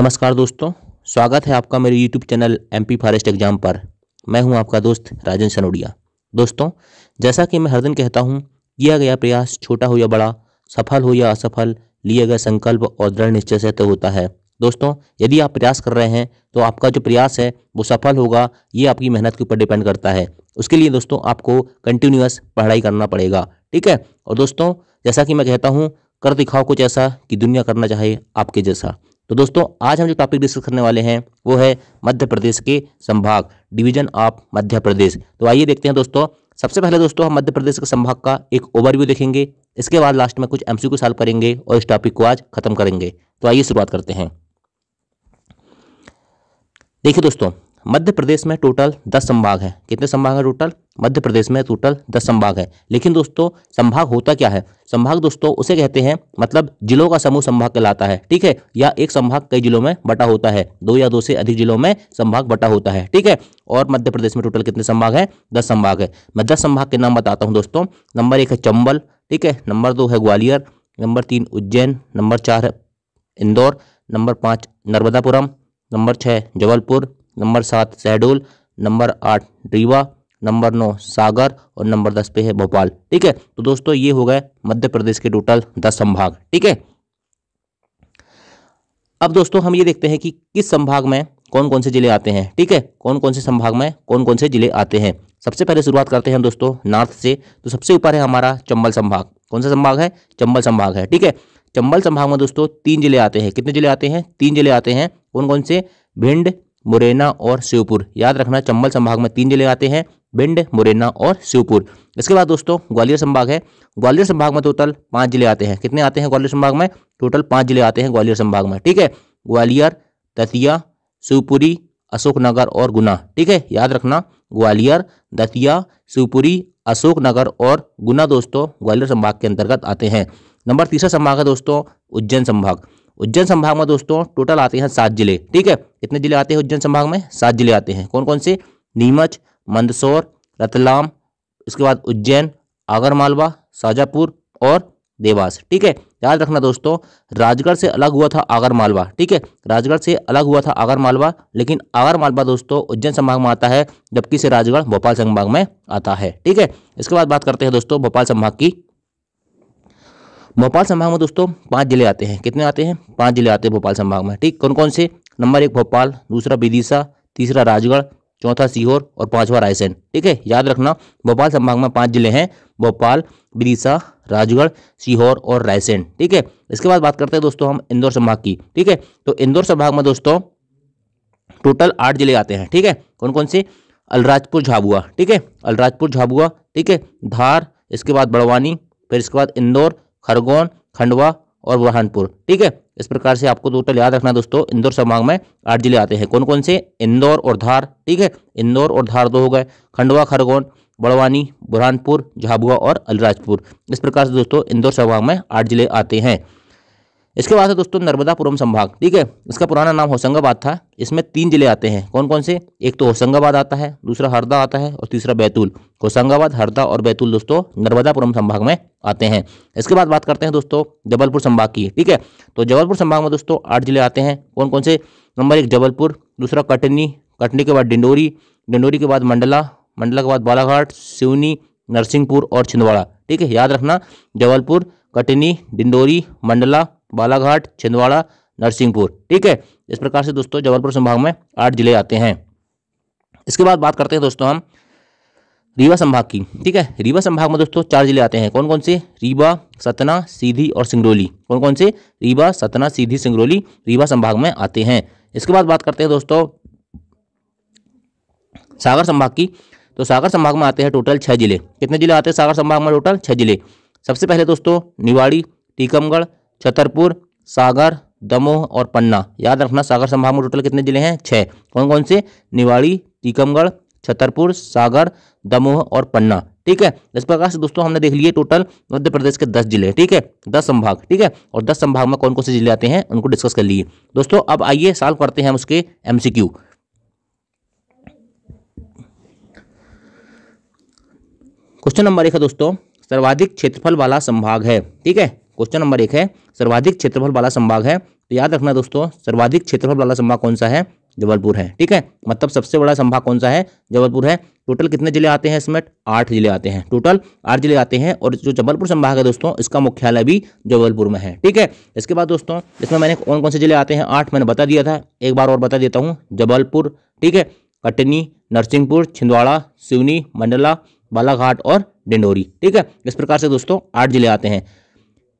नमस्कार दोस्तों स्वागत है आपका मेरे YouTube channel M P forest exam पर मैं हूं आपका दोस्त राजन सनोडिया दोस्तों जैसा कि मैं हर दिन कहता हूं किया गया प्रयास छोटा हो या बड़ा सफल हो या असफल लिए गए संकल्प और दृढ़ निश्चय से तो होता है दोस्तों यदि आप प्रयास कर रहे हैं तो आपका जो प्रयास है वो सफल होगा ये आपकी मेहनत के ऊपर डिपेंड करता है उसके लिए दोस्तों आपको कंटिन्यूस पढ़ाई करना पड़ेगा ठीक है और दोस्तों जैसा कि मैं कहता हूँ कर दिखाओ कुछ ऐसा कि दुनिया करना चाहे आपके जैसा तो दोस्तों आज हम जो टॉपिक डिस्कस करने वाले हैं वो है मध्य प्रदेश के संभाग डिवीजन ऑफ मध्य प्रदेश तो आइए देखते हैं दोस्तों सबसे पहले दोस्तों हम मध्य प्रदेश के संभाग का एक ओवरव्यू देखेंगे इसके बाद लास्ट में कुछ एमसीक्यू सॉल्व करेंगे और इस टॉपिक को आज खत्म करेंगे तो आइए शुरुआत करते हैं देखिए दोस्तों मध्य प्रदेश में टोटल दस संभाग हैं कितने संभाग हैं टोटल मध्य प्रदेश में टोटल दस संभाग है लेकिन दोस्तों संभाग होता क्या है संभाग दोस्तों उसे कहते हैं मतलब जिलों का समूह संभाग कहलाता है ठीक है या एक संभाग कई जिलों में बटा होता है दो या दो से अधिक जिलों में संभाग बटा होता है ठीक है और मध्य प्रदेश में टोटल कितने संभाग है दस संभाग है मैं दस संभाग के नाम बताता हूँ दोस्तों नंबर एक है चंबल ठीक है नंबर दो है ग्वालियर नंबर तीन उज्जैन नंबर चार है इंदौर नंबर पाँच नर्मदापुरम नंबर छः जबलपुर नंबर सात शहडोल नंबर आठ रीवा नंबर नौ सागर और नंबर दस पे है भोपाल ठीक है तो दोस्तों ये हो गए मध्य प्रदेश के टोटल दस संभाग ठीक है अब दोस्तों हम ये देखते हैं कि किस संभाग में कौन कौन से जिले आते हैं ठीक है कौन कौन से संभाग में कौन कौन से जिले आते हैं सबसे पहले शुरुआत करते हैं दोस्तों नॉर्थ से तो सबसे ऊपर है हमारा चंबल संभाग कौन सा संभाग है चंबल संभाग है ठीक है चंबल संभाग में दोस्तों तीन जिले आते हैं कितने जिले आते हैं तीन जिले आते हैं कौन कौन से भिंड मुरैना और शिवपुर याद रखना चंबल संभाग में तीन जिले आते हैं भिंड मुरैना और शिवपुर इसके बाद दोस्तों ग्वालियर संभाग है ग्वालियर संभाग में टोटल पाँच जिले आते हैं कितने आते हैं ग्वालियर संभाग में टोटल पाँच जिले आते हैं ग्वालियर संभाग में ठीक है ग्वालियर दतिया शिवपुरी अशोकनगर और गुना ठीक है याद रखना ग्वालियर दतिया शिवपुरी अशोकनगर और गुना दोस्तों ग्वालियर संभाग के अंतर्गत आते हैं नंबर तीसरा संभाग है दोस्तों उज्जैन संभाग उज्जैन संभाग में दोस्तों टोटल आते हैं सात जिले ठीक है कितने जिले आते हैं उज्जैन संभाग में सात जिले आते हैं कौन कौन से नीमच मंदसौर रतलाम इसके बाद उज्जैन आगरमालवा शाजापुर और देवास ठीक है याद रखना दोस्तों राजगढ़ से अलग हुआ था आगर मालवा ठीक है राजगढ़ से अलग हुआ था आगर मालवा लेकिन आगर मालवा दोस्तों उज्जैन संभाग में आता है जबकि से राजगढ़ भोपाल संभाग में आता है ठीक है इसके बाद बात करते हैं दोस्तों भोपाल संभाग की भोपाल संभाग में दोस्तों पाँच जिले आते हैं कितने आते हैं पाँच जिले आते हैं भोपाल संभाग में ठीक कौन कौन से नंबर एक भोपाल दूसरा विदिशा तीसरा राजगढ़ चौथा सीहोर और पांचवा रायसेन ठीक है याद रखना भोपाल संभाग में पांच जिले हैं भोपाल विदिशा राजगढ़ सीहोर और रायसेन ठीक है इसके बाद बात करते हैं दोस्तों हम इंदौर संभाग की ठीक है तो इंदौर संभाग में दोस्तों टोटल आठ जिले आते हैं ठीक है कौन कौन से अलराजपुर झाबुआ ठीक है अलराजपुर झाबुआ ठीक है धार इसके बाद बड़वानी फिर इसके बाद इंदौर खरगोन खंडवा और बुरहानपुर ठीक है इस प्रकार से आपको टोटल याद रखना दोस्तों इंदौर संभाग में आठ जिले आते हैं कौन कौन से इंदौर और धार ठीक है इंदौर और धार दो हो गए खंडवा खरगोन बड़वानी बुरहानपुर झाबुआ और अलराजपुर इस प्रकार से दोस्तों इंदौर संभाग में आठ जिले आते हैं इसके बाद है दोस्तों नर्मदापुरम संभाग ठीक है इसका पुराना नाम होशंगाबाद था इसमें तीन जिले आते हैं कौन कौन से एक तो होशंगाबाद आता है दूसरा हरदा आता है और तीसरा बैतूल होशंगाबाद हरदा और बैतूल दोस्तों नर्मदापुरम संभाग में आते हैं इसके बाद बात करते हैं दोस्तों जबलपुर संभाग की ठीक है तो जबलपुर संभाग में दोस्तों आठ जिले आते हैं कौन कौन से नंबर एक जबलपुर दूसरा कटनी कटनी के बाद डिंडोरी डिंडोरी के बाद मंडला मंडला के बाद बालाघाट सिवनी नरसिंहपुर और छिंदवाड़ा ठीक है याद रखना जबलपुर कटनी डिंडोरी मंडला बालाघाट छिंदवाड़ा नरसिंहपुर ठीक है इस प्रकार से दोस्तों जबलपुर संभाग में आठ जिले आते हैं इसके बाद बात करते हैं दोस्तों हम रीवा संभाग की ठीक है रीवा संभाग में दोस्तों चार जिले आते हैं कौन कौन से रीवा सतना सीधी और सिंगरौली कौन कौन से रीवा सतना सीधी सिंगरौली रीवा संभाग में आते हैं इसके बाद बात करते हैं दोस्तों सागर संभाग की तो सागर संभाग में आते हैं टोटल छः जिले कितने जिले आते हैं सागर संभाग में टोटल छः जिले सबसे पहले दोस्तों निवाड़ी टीकमगढ़ छतरपुर सागर दमोह और पन्ना याद रखना सागर संभाग में टोटल कितने जिले हैं छः कौन कौन से निवाड़ी टीकमगढ़ छतरपुर सागर दमोह और पन्ना ठीक है इस प्रकार से दोस्तों हमने देख लिए टोटल मध्य प्रदेश के दस जिले ठीक है दस संभाग ठीक है और दस संभाग में कौन कौन से जिले आते हैं उनको डिस्कस कर लिए दोस्तों अब आइए साल करते हैं उसके एम क्वेश्चन नंबर एक है दोस्तों सर्वाधिक क्षेत्रफल वाला संभाग है ठीक है क्वेश्चन नंबर एक है सर्वाधिक क्षेत्रफल वाला संभाग है तो याद रखना दोस्तों सर्वाधिक क्षेत्रफल वाला संभाग कौन सा है जबलपुर है ठीक है मतलब सबसे बड़ा संभाग कौन सा है जबलपुर है टोटल कितने जिले आते हैं इसमें आठ जिले आते हैं टोटल आठ जिले आते हैं और जो जबलपुर संभाग है दोस्तों इसका मुख्यालय भी जबलपुर में है ठीक है इसके बाद दोस्तों इसमें मैंने कौन कौन से जिले आते हैं आठ मैंने बता दिया था एक बार और बता देता हूँ जबलपुर ठीक है कटनी नरसिंहपुर छिंदवाड़ा सिवनी मंडला बालाघाट और डिंडोरी ठीक है इस प्रकार से दोस्तों आठ जिले आते हैं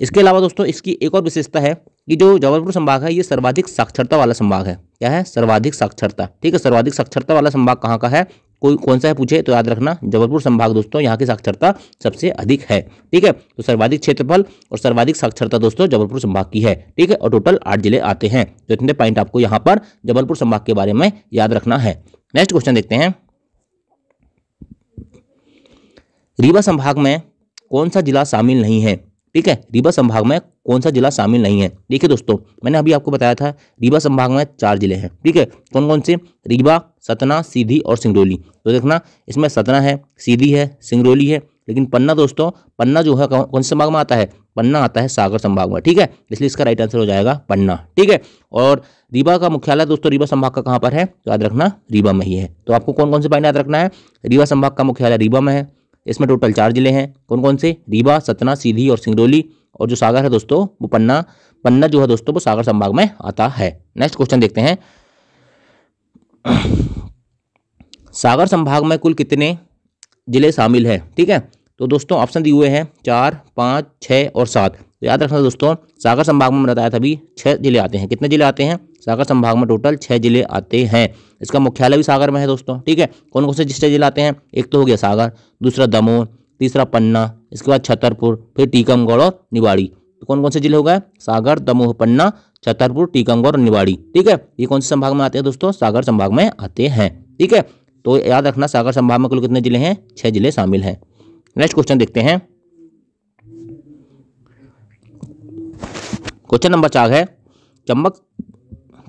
इसके अलावा दोस्तों इसकी एक और विशेषता है कि जो जबलपुर संभाग है ये सर्वाधिक साक्षरता वाला संभाग है क्या है सर्वाधिक साक्षरता ठीक है सर्वाधिक साक्षरता वाला संभाग कहाँ का है कोई कौन सा है पूछे तो याद रखना जबलपुर संभाग दोस्तों यहाँ की साक्षरता सबसे अधिक है ठीक है तो सर्वाधिक क्षेत्रफल और सर्वाधिक साक्षरता दोस्तों जबलपुर संभाग की है ठीक है और टोटल आठ जिले आते हैं तो इतने पॉइंट आपको यहाँ पर जबलपुर संभाग के बारे में याद रखना है नेक्स्ट क्वेश्चन देखते हैं रीवा संभाग में कौन सा जिला शामिल नहीं है ठीक है रीवा संभाग में कौन सा जिला शामिल नहीं है देखिए दोस्तों मैंने अभी आपको बताया था रीवा संभाग में चार जिले हैं ठीक है कौन कौन से रीवा सतना सीधी और सिंगरौली तो देखना इसमें सतना है सीधी है सिंगरौली है लेकिन पन्ना दोस्तों पन्ना जो है कौन से संभाग में आता है पन्ना आता है सागर संभाग में ठीक है इसलिए इसका राइट आंसर हो जाएगा पन्ना ठीक है और रीवा का मुख्यालय दोस्तों रीवा संभाग का कहाँ पर है तो याद रखना रीवा में ही है तो आपको कौन कौन से पॉइंट याद रखना है रीवा संभाग का मुख्यालय रीवा में है इसमें टोटल चार जिले हैं कौन कौन से रीवा सतना सीधी और सिंगरौली और जो सागर है दोस्तों वो पन्ना पन्ना जो है दोस्तों वो सागर संभाग में आता है नेक्स्ट क्वेश्चन देखते हैं सागर संभाग में कुल कितने जिले शामिल हैं ठीक है तो दोस्तों ऑप्शन दिए हुए हैं चार पाँच छः और सात तो याद रखना दोस्तों सागर संभाग में बताया था अभी छः जिले आते हैं कितने जिले आते हैं सागर संभाग में टोटल छः जिले आते हैं इसका मुख्यालय भी सागर में है दोस्तों ठीक है कौन कौन से जिस जिले आते हैं एक तो हो गया सागर दूसरा दमोह तीसरा पन्ना इसके बाद छतरपुर फिर टीकमगढ़ और निवाड़ी तो कौन कौन से जिले हो गए सागर दमोह पन्ना छतरपुर टीकमगढ़ और निवाड़ी ठीक है ये कौन से संभाग में आते हैं दोस्तों सागर संभाग में आते हैं ठीक है तो याद रखना सागर संभाग में कुल कितने जिले हैं छः जिले शामिल हैं नेक्स्ट क्वेश्चन देखते हैं क्वेश्चन नंबर चार है चंबक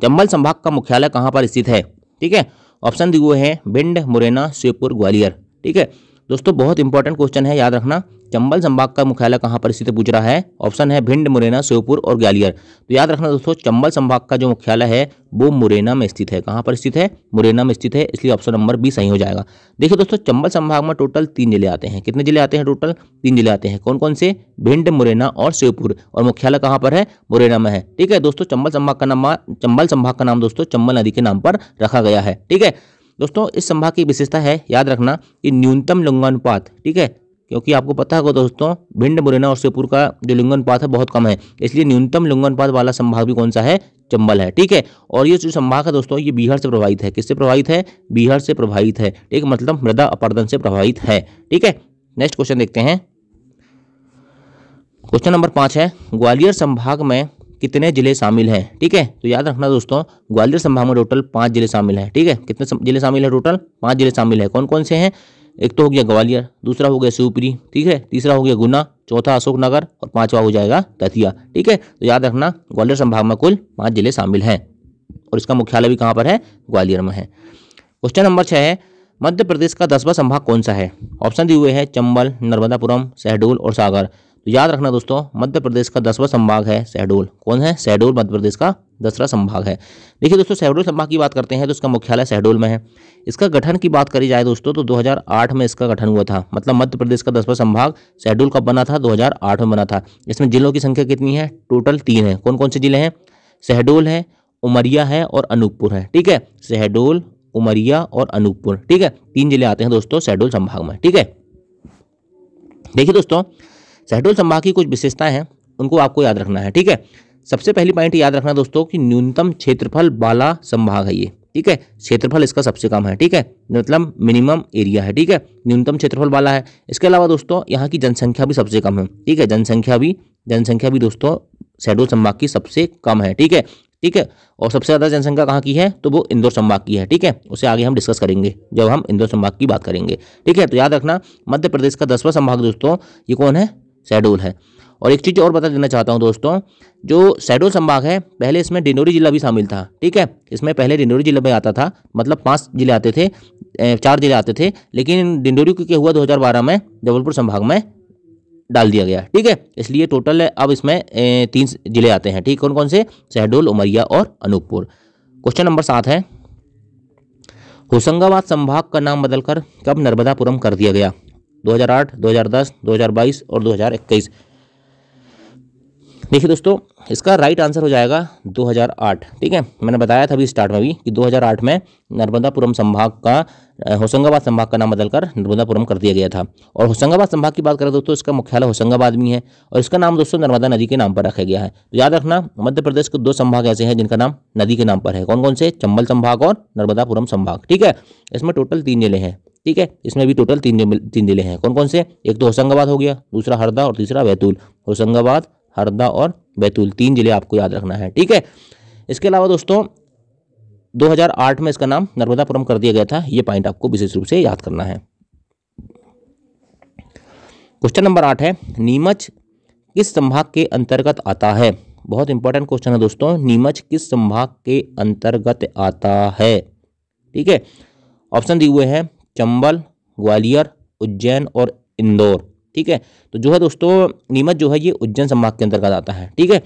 चंबल संभाग का मुख्यालय कहां पर स्थित है ठीक है ऑप्शन दिए हुए हैं भिंड मुरैना श्योपुर ग्वालियर ठीक है दोस्तों बहुत इंपॉर्टेंट क्वेश्चन है याद रखना चंबल संभाग का मुख्यालय कहाँ पर स्थित पूछ रहा है ऑप्शन है भिंड मुरैना श्योपुर और ग्वालियर तो याद रखना दोस्तों चंबल संभाग का जो मुख्यालय है वो मुरैना में स्थित है कहाँ पर स्थित है मुरैना में स्थित है इसलिए ऑप्शन नंबर बी सही हो जाएगा देखिए दोस्तों चंबल संभाग में टोटल तीन जिले आते हैं कितने जिले आते हैं टोटल तीन जिले आते हैं कौन कौन से भिंड मुरैना और श्योपुर और मुख्यालय कहाँ पर है मुरैना में है ठीक है दोस्तों चंबल संभाग का नाम चंबल संभाग का नाम दोस्तों चंबल नदी के नाम पर रखा गया है ठीक है दोस्तों इस संभाग की विशेषता है याद रखना कि न्यूनतम लिंगानुपात ठीक है क्योंकि आपको पता होगा दोस्तों भिंड मुरैना और श्योपुर का जो लिंगन पात है बहुत कम है इसलिए न्यूनतम लिंगन पात वाला संभाग भी कौन सा है चंबल है ठीक है और ये जो संभाग है दोस्तों ये बिहार से प्रभावित है किससे प्रभावित है बिहार से प्रभावित है ठीक मतलब मृदा अपर्दन से प्रभावित है ठीक है नेक्स्ट क्वेश्चन देखते हैं क्वेश्चन नंबर पाँच है ग्वालियर संभाग में कितने जिले शामिल हैं ठीक है तो याद रखना दोस्तों ग्वालियर संभाग में टोटल पाँच जिले शामिल हैं ठीक है कितने जिले शामिल है टोटल पाँच जिले शामिल है कौन कौन से हैं एक तो हो गया ग्वालियर दूसरा हो गया शिवपुरी ठीक है तीसरा हो गया गुना चौथा अशोकनगर और पांचवा हो जाएगा दतिया ठीक है तो याद रखना ग्वालियर संभाग में कुल पाँच जिले शामिल हैं और इसका मुख्यालय भी कहाँ पर है ग्वालियर में है क्वेश्चन नंबर छः है मध्य प्रदेश का दसवा संभाग कौन सा है ऑप्शन दिए हुए हैं चंबल नर्मदापुरम शहडोल और सागर तो याद रखना दोस्तों मध्य प्रदेश का दसवा संभाग है शहडोल कौन है शहडोल मध्य प्रदेश का दसरा संभाग है देखिए दोस्तों शहडोल संभाग की बात करते हैं तो इसका मुख्यालय शहडोल में है इसका गठन की बात करी जाए दोस्तों तो 2008 में इसका गठन हुआ था मतलब मध्य प्रदेश का दसवा संभाग शहडोल कब बना था दो में बना था इसमें जिलों की संख्या कितनी है टोटल तीन है कौन कौन से जिले हैं शहडोल है उमरिया है और अनूपपुर है ठीक है शहडोल उमरिया और अनूपपुर ठीक है तीन जिले आते हैं दोस्तों शहडोल संभाग में ठीक है देखिए दोस्तों शहडोल संभाग की कुछ विशेषताएं हैं उनको आपको याद रखना है ठीक है सबसे पहली पॉइंट याद रखना दोस्तों कि न्यूनतम क्षेत्रफल बाला संभाग है ये ठीक है क्षेत्रफल इसका सबसे कम है ठीक है मतलब मिनिमम एरिया है ठीक है न्यूनतम क्षेत्रफल वाला है इसके अलावा दोस्तों यहाँ की जनसंख्या भी सबसे कम है ठीक है जनसंख्या भी जनसंख्या भी दोस्तों शहडोल संभाग की सबसे कम है ठीक है ठीक है और सबसे ज़्यादा जनसंख्या कहाँ की है तो वो इंदौर संभाग की है ठीक है उसे आगे हम डिस्कस करेंगे जब हम इंदौर संभाग की बात करेंगे ठीक है तो याद रखना मध्य प्रदेश का दसवां संभाग दोस्तों ये कौन है शहडोल है और एक चीज़ और बता देना चाहता हूँ दोस्तों जो शहडोल संभाग है पहले इसमें डिंडोरी जिला भी शामिल था ठीक है इसमें पहले डिंडोरी जिला में आता था मतलब पाँच जिले आते थे चार जिले आते थे लेकिन डिंडोरी क्या हुआ दो में जबलपुर संभाग में डाल दिया गया ठीक है इसलिए टोटल अब इसमें तीन जिले आते हैं ठीक कौन कौन से शहडोल उमरिया और अनूपपुर क्वेश्चन नंबर सात है होशंगाबाद संभाग का नाम बदलकर कब नर्मदापुरम कर दिया गया 2008, 2010, 2022 और 2021 देखिए दोस्तों इसका राइट आंसर हो जाएगा 2008 ठीक है मैंने बताया था अभी स्टार्ट में भी कि 2008 में नर्मदापुरम संभाग का होशंगाबाद संभाग का नाम बदलकर नर्मदापुरम कर दिया गया था और होशंगाबाद संभाग की बात करें दोस्तों इसका मुख्यालय होशंगाबाद में है और इसका नाम दोस्तों नर्मदा नदी के नाम पर रखा गया है तो याद रखना मध्य प्रदेश के दो संभाग ऐसे हैं जिनका नाम नदी के नाम पर है कौन कौन से चंबल संभाग और नर्मदापुरम संभाग ठीक है इसमें टोटल तीन जिले हैं ठीक है इसमें भी टोटल तीन तीन जिले हैं कौन कौन से एक तो होशंगाबाद हो गया दूसरा हरदा और तीसरा बैतूल होशंगाबाद हरदा और बैतूल तीन जिले आपको याद रखना है ठीक है इसके अलावा दोस्तों 2008 में इसका नाम नर्मदापुरम कर दिया गया था ये पॉइंट आपको विशेष रूप से याद करना है क्वेश्चन नंबर आठ है नीमच किस संभाग के अंतर्गत आता है बहुत इंपॉर्टेंट क्वेश्चन है दोस्तों नीमच किस संभाग के अंतर्गत आता है ठीक है ऑप्शन दिए हुए हैं चंबल ग्वालियर उज्जैन और इंदौर ठीक है तो जो है दोस्तों नीमच जो है ये उज्जैन संभाग के अंतर्गत आता है ठीक है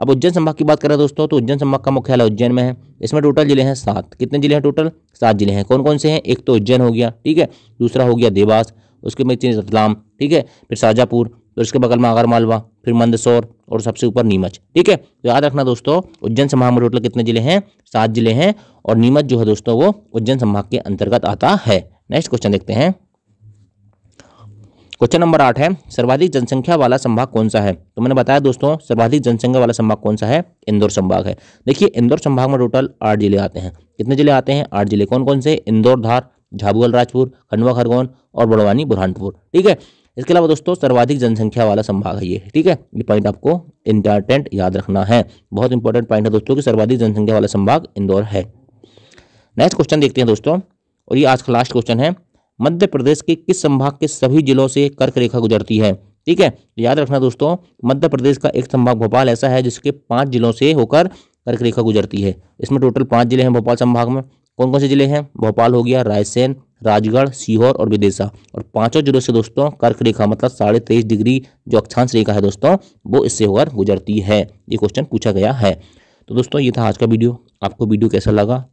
अब उज्जैन संभाग की बात करें दोस्तों तो उज्जैन संभाग का मुख्यालय उज्जैन में है इसमें टोटल जिले हैं सात कितने जिले हैं टोटल सात जिले हैं कौन कौन से हैं एक तो उज्जैन हो गया ठीक है दूसरा हो गया देवास उसके बाद रतलाम ठीक है फिर शाजापुर फिर उसके बगल में आगर मालवा फिर मंदसौर और सबसे ऊपर नीमच ठीक है तो याद रखना दोस्तों उज्जैन संभाग में टोटल कितने जिले हैं सात जिले हैं और नीमच जो है दोस्तों वो उज्जैन संभाग के अंतर्गत आता है नेक्स्ट क्वेश्चन देखते हैं क्वेश्चन नंबर आठ है सर्वाधिक जनसंख्या वाला संभाग कौन सा है तो मैंने बताया दोस्तों सर्वाधिक जनसंख्या वाला संभाग कौन सा है इंदौर संभाग है देखिए इंदौर संभाग में टोटल आठ जिले आते हैं कितने जिले आते हैं आठ जिले कौन कौन से इंदौर धार झाबुअल राजपुर खंडवा खरगोन और बड़वानी बुरहानपुर ठीक है इसके अलावा दोस्तों सर्वाधिक जनसंख्या वाला संभाग है ये ठीक है ये पॉइंट आपको इंपॉर्टेंट याद रखना है बहुत इंपॉर्टेंट पॉइंट है दोस्तों कि सर्वाधिक जनसंख्या वाला संभाग इंदौर है नेक्स्ट क्वेश्चन देखते हैं दोस्तों और ये आज का लास्ट क्वेश्चन है मध्य प्रदेश के किस संभाग के सभी जिलों से कर्क रेखा गुजरती है ठीक है याद रखना दोस्तों मध्य प्रदेश का एक संभाग भोपाल ऐसा है जिसके पाँच जिलों से होकर कर्क रेखा गुजरती है इसमें टोटल पाँच जिले हैं भोपाल संभाग में कौन कौन से जिले हैं भोपाल हो गया रायसेन राजगढ़ सीहोर और विदिशा और पांचों जिलों से दोस्तों कर्क रेखा मतलब साढ़े तेईस डिग्री जो अक्षांश रेखा है दोस्तों वो इससे होकर गुजरती है ये क्वेश्चन पूछा गया है तो दोस्तों ये था आज का वीडियो आपको वीडियो कैसा लगा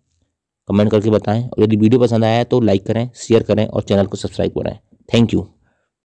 कमेंट करके बताएं और यदि वीडियो पसंद आया तो लाइक करें शेयर करें और चैनल को सब्सक्राइब करें थैंक यू